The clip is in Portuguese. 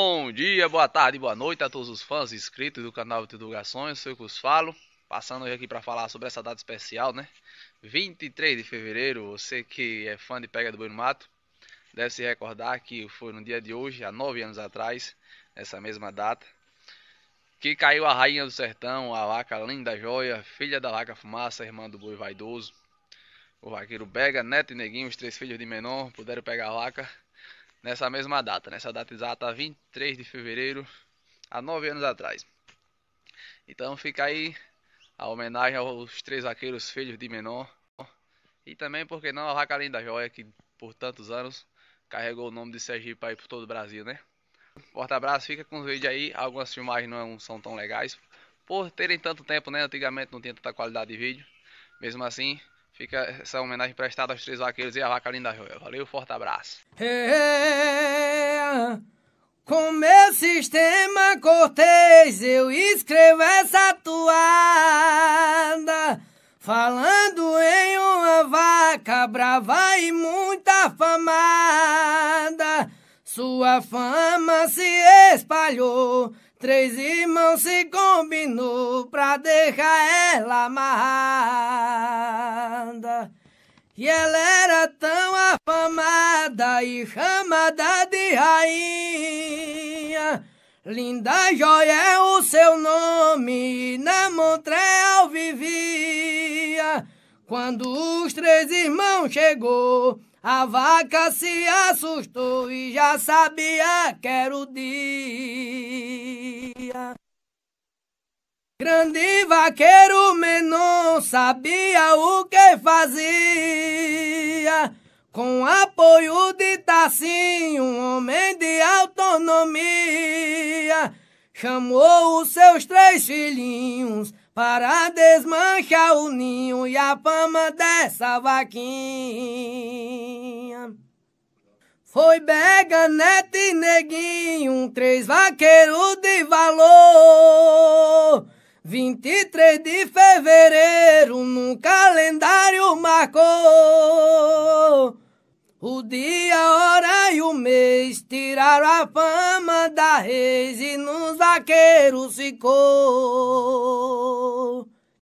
Bom dia, boa tarde, boa noite a todos os fãs inscritos do canal de divulgações, sou eu que os falo, passando hoje aqui para falar sobre essa data especial, né? 23 de fevereiro, você que é fã de Pega do Boi no Mato, deve se recordar que foi no dia de hoje, há nove anos atrás, essa mesma data, que caiu a rainha do sertão, a vaca linda joia, filha da vaca fumaça, irmã do boi vaidoso. O vaqueiro Bega, Neto e Neguinho, os três filhos de menor, puderam pegar a vaca nessa mesma data, nessa data exata, 23 de fevereiro, há nove anos atrás. Então fica aí a homenagem aos três vaqueiros filhos de menor e também, porque não, a Vaca linda Joia, que por tantos anos carregou o nome de Sergipe aí por todo o Brasil, né? Forte abraço, fica com os vídeos aí. Algumas filmagens não são tão legais por terem tanto tempo, né? Antigamente não tinha tanta qualidade de vídeo. Mesmo assim, fica essa homenagem prestada aos três vaqueiros e à Vaca linda Joia. Valeu, forte abraço. hey, hey. Com meu sistema cortês eu escrevo essa toada, falando em uma vaca brava e muito afamada. Sua fama se espalhou, três irmãos se combinou pra deixar ela amarrada. E ela era tão amada e chamada de rainha. Linda joia é o seu nome, e na Montreal vivia. Quando os três irmãos chegou, a vaca se assustou e já sabia que era o dia. Grande vaqueiro Menon sabia o que fazia com apoio de Tacinho, um homem de autonomia, chamou os seus três filhinhos para desmanchar o ninho e a fama dessa vaquinha. Foi Bega, Neto e Neguinho, três vaqueiros de valor, 23 de fevereiro O dia, a hora e o mês tiraram a fama da reis e nos vaqueiros ficou